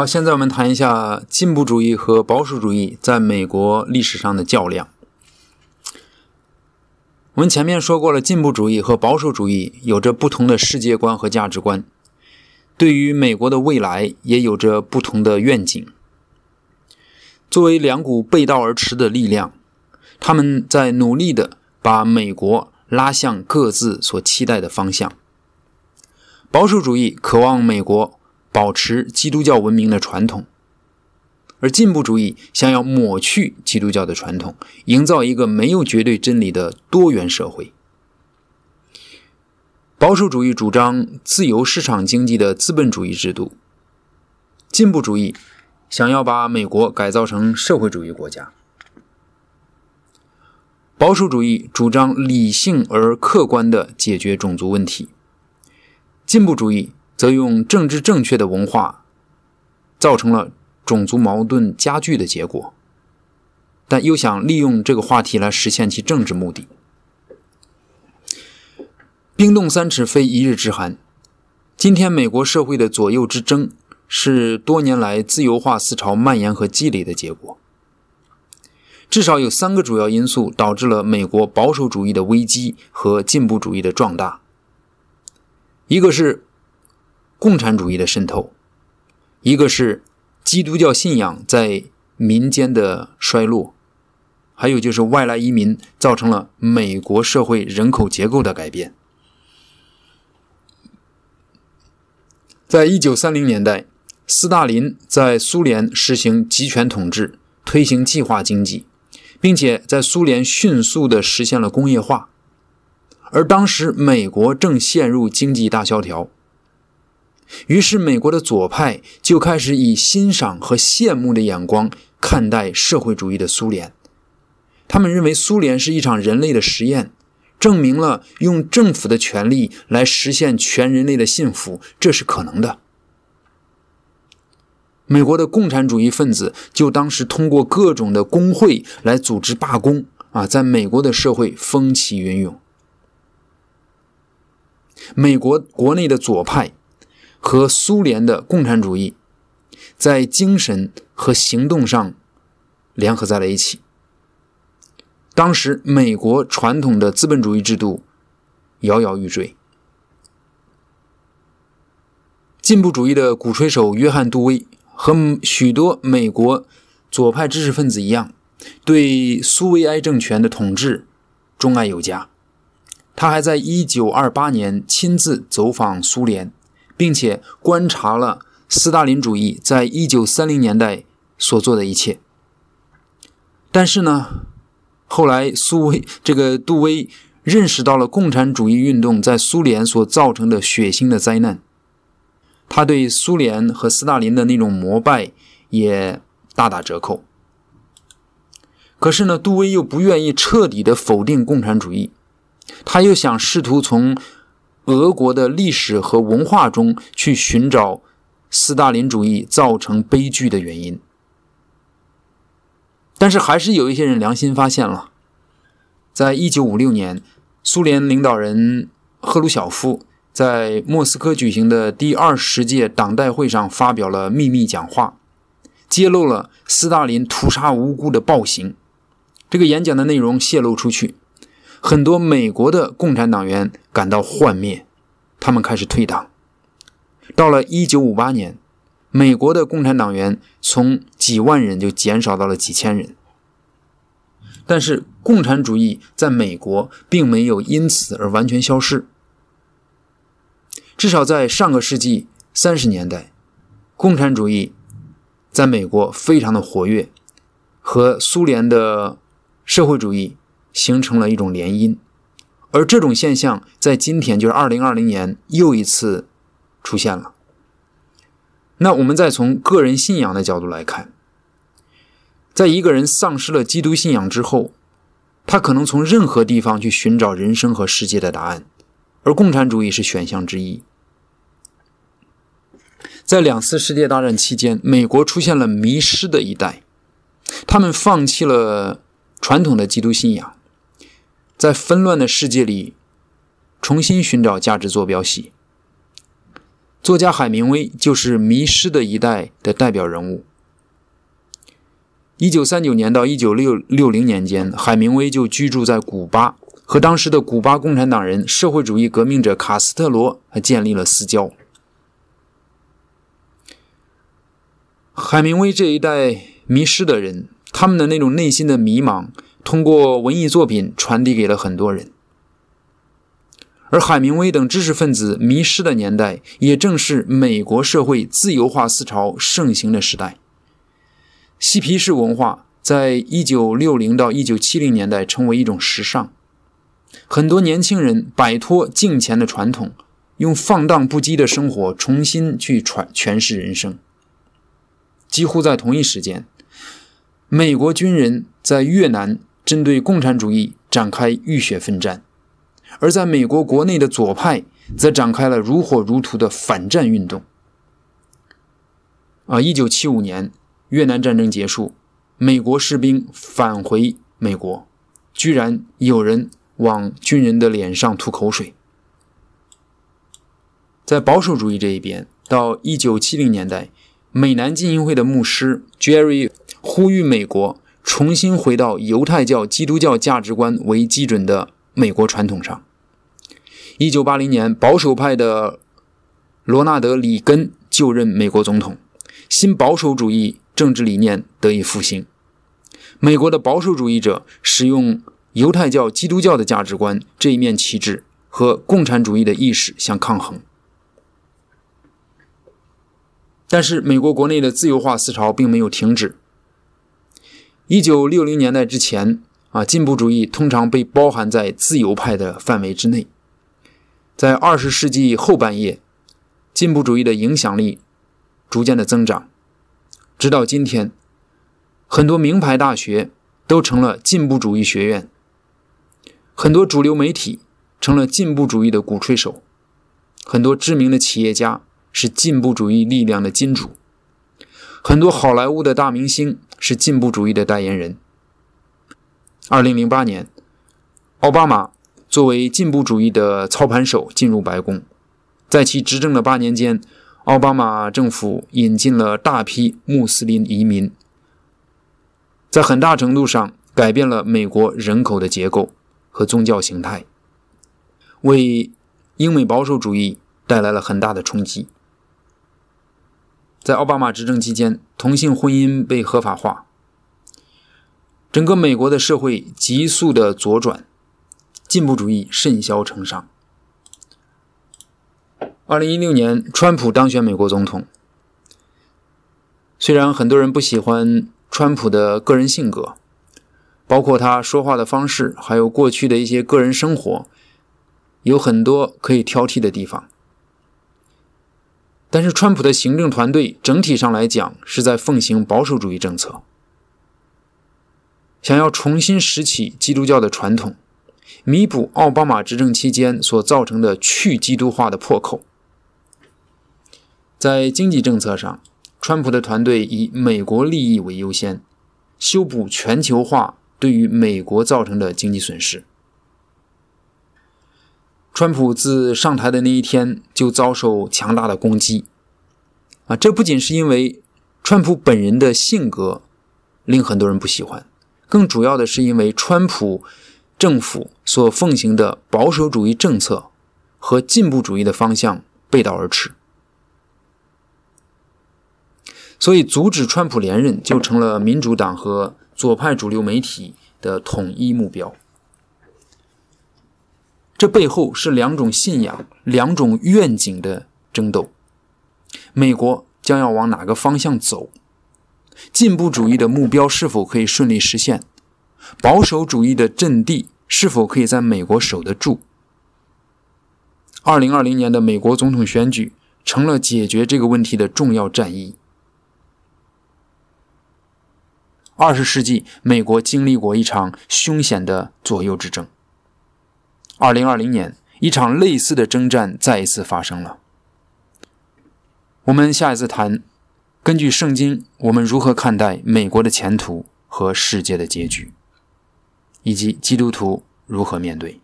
好，现在我们谈一下进步主义和保守主义在美国历史上的较量。我们前面说过了，进步主义和保守主义有着不同的世界观和价值观，对于美国的未来也有着不同的愿景。作为两股背道而驰的力量，他们在努力的把美国拉向各自所期待的方向。保守主义渴望美国。保持基督教文明的传统，而进步主义想要抹去基督教的传统，营造一个没有绝对真理的多元社会。保守主义主张自由市场经济的资本主义制度，进步主义想要把美国改造成社会主义国家。保守主义主张理性而客观的解决种族问题，进步主义。则用政治正确的文化，造成了种族矛盾加剧的结果，但又想利用这个话题来实现其政治目的。冰冻三尺非一日之寒，今天美国社会的左右之争是多年来自由化思潮蔓延和积累的结果。至少有三个主要因素导致了美国保守主义的危机和进步主义的壮大，一个是。共产主义的渗透，一个是基督教信仰在民间的衰落，还有就是外来移民造成了美国社会人口结构的改变。在一九三零年代，斯大林在苏联实行集权统治，推行计划经济，并且在苏联迅速的实现了工业化，而当时美国正陷入经济大萧条。于是，美国的左派就开始以欣赏和羡慕的眼光看待社会主义的苏联。他们认为，苏联是一场人类的实验，证明了用政府的权力来实现全人类的幸福，这是可能的。美国的共产主义分子就当时通过各种的工会来组织罢工，啊，在美国的社会风起云涌。美国国内的左派。和苏联的共产主义在精神和行动上联合在了一起。当时，美国传统的资本主义制度摇摇欲坠。进步主义的鼓吹手约翰·杜威和许多美国左派知识分子一样，对苏维埃政权的统治钟爱有加。他还在1928年亲自走访苏联。并且观察了斯大林主义在一九三零年代所做的一切，但是呢，后来苏维这个杜威认识到了共产主义运动在苏联所造成的血腥的灾难，他对苏联和斯大林的那种膜拜也大打折扣。可是呢，杜威又不愿意彻底的否定共产主义，他又想试图从。俄国的历史和文化中去寻找斯大林主义造成悲剧的原因，但是还是有一些人良心发现了。在一九五六年，苏联领导人赫鲁晓夫在莫斯科举行的第二十届党代会上发表了秘密讲话，揭露了斯大林屠杀无辜的暴行。这个演讲的内容泄露出去。很多美国的共产党员感到幻灭，他们开始退党。到了1958年，美国的共产党员从几万人就减少到了几千人。但是，共产主义在美国并没有因此而完全消失。至少在上个世纪三十年代，共产主义在美国非常的活跃，和苏联的社会主义。形成了一种联姻，而这种现象在今天，就是二零二零年，又一次出现了。那我们再从个人信仰的角度来看，在一个人丧失了基督信仰之后，他可能从任何地方去寻找人生和世界的答案，而共产主义是选项之一。在两次世界大战期间，美国出现了迷失的一代，他们放弃了传统的基督信仰。在纷乱的世界里，重新寻找价值坐标系。作家海明威就是迷失的一代的代表人物。一九三九年到一九六六零年间，海明威就居住在古巴，和当时的古巴共产党人、社会主义革命者卡斯特罗还建立了私交。海明威这一代迷失的人，他们的那种内心的迷茫。通过文艺作品传递给了很多人，而海明威等知识分子迷失的年代，也正是美国社会自由化思潮盛行的时代。嬉皮士文化在一九六零到一九七零年代成为一种时尚，很多年轻人摆脱镜前的传统，用放荡不羁的生活重新去诠诠释人生。几乎在同一时间，美国军人在越南。针对共产主义展开浴血奋战，而在美国国内的左派则展开了如火如荼的反战运动。啊，一九七五年越南战争结束，美国士兵返回美国，居然有人往军人的脸上吐口水。在保守主义这一边，到一九七零年代，美南浸信会的牧师 Jerry 呼吁美国。重新回到犹太教、基督教价值观为基准的美国传统上。一九八零年，保守派的罗纳德·里根就任美国总统，新保守主义政治理念得以复兴。美国的保守主义者使用犹太教、基督教的价值观这一面旗帜，和共产主义的意识相抗衡。但是，美国国内的自由化思潮并没有停止。一九六零年代之前，啊，进步主义通常被包含在自由派的范围之内。在二十世纪后半叶，进步主义的影响力逐渐的增长，直到今天，很多名牌大学都成了进步主义学院，很多主流媒体成了进步主义的鼓吹手，很多知名的企业家是进步主义力量的金主，很多好莱坞的大明星。是进步主义的代言人。二零零八年，奥巴马作为进步主义的操盘手进入白宫，在其执政的八年间，奥巴马政府引进了大批穆斯林移民，在很大程度上改变了美国人口的结构和宗教形态，为英美保守主义带来了很大的冲击。在奥巴马执政期间，同性婚姻被合法化，整个美国的社会急速的左转，进步主义甚嚣尘上。二零一六年，川普当选美国总统。虽然很多人不喜欢川普的个人性格，包括他说话的方式，还有过去的一些个人生活，有很多可以挑剔的地方。但是，川普的行政团队整体上来讲是在奉行保守主义政策，想要重新拾起基督教的传统，弥补奥巴马执政期间所造成的去基督化的破口。在经济政策上，川普的团队以美国利益为优先，修补全球化对于美国造成的经济损失。川普自上台的那一天就遭受强大的攻击，啊，这不仅是因为川普本人的性格令很多人不喜欢，更主要的是因为川普政府所奉行的保守主义政策和进步主义的方向背道而驰，所以阻止川普连任就成了民主党和左派主流媒体的统一目标。这背后是两种信仰、两种愿景的争斗。美国将要往哪个方向走？进步主义的目标是否可以顺利实现？保守主义的阵地是否可以在美国守得住？二零二零年的美国总统选举成了解决这个问题的重要战役。二十世纪，美国经历过一场凶险的左右之争。二零二零年，一场类似的征战再一次发生了。我们下一次谈，根据圣经，我们如何看待美国的前途和世界的结局，以及基督徒如何面对。